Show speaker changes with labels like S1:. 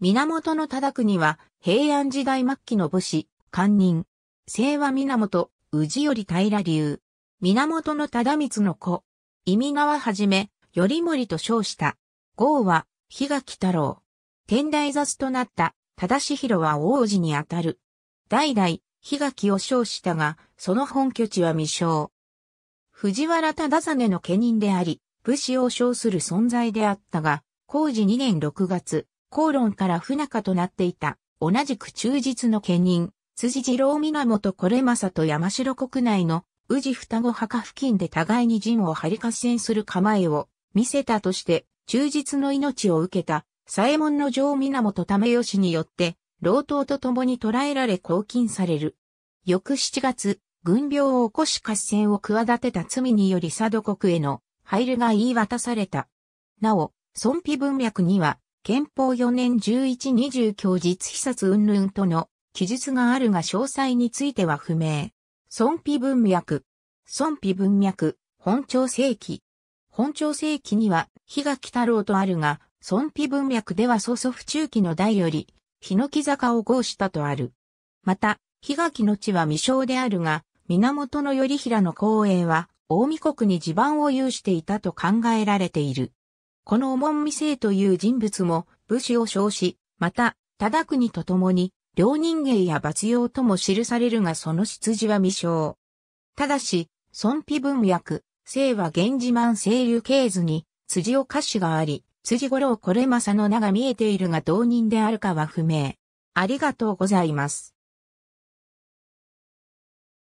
S1: 源忠国は平安時代末期の武士、官人。清和源、
S2: 氏より平流。源忠光の子。意味川はじめ、頼盛と称した。号は、日垣太郎。天台雑となった忠弘は王子にあたる。代々、日垣を称したが、その本拠地は未称。藤原忠実の家人であり、武士を称する存在であったが、工事2年6月、口論から不仲となっていた、同じく忠実の家人、辻次郎源これまさと山城国内の宇治双子墓付近で互いに陣を張り合戦する構えを見せたとして、忠実の命を受けた、左衛門の城源為しによって、老頭と共に捕らえられ拘禁される。翌7月、軍病を起こし合戦を企てた罪により佐渡国への配慮が言い渡された。なお、尊卑文脈には、憲法4年1120教実被殺云々との記述があるが詳細については不明。孫否文脈。孫否文脈、本朝世紀。本朝世紀には、日垣太郎とあるが、孫否文脈では祖祖父中期の代より、日の木坂を合したとある。また、日垣の地は未詳であるが、源頼平の光栄は、大見国に地盤を有していたと考えられている。この重み生という人物も武士を称し、また、忠国と共に、両人芸や罰用とも記されるがその出自は未詳。ただし、孫皮文訳、生は源氏満清流経図に、辻を歌詞があり、辻五郎これまさの名が見えているが同人であるか
S1: は不明。ありがとうございます。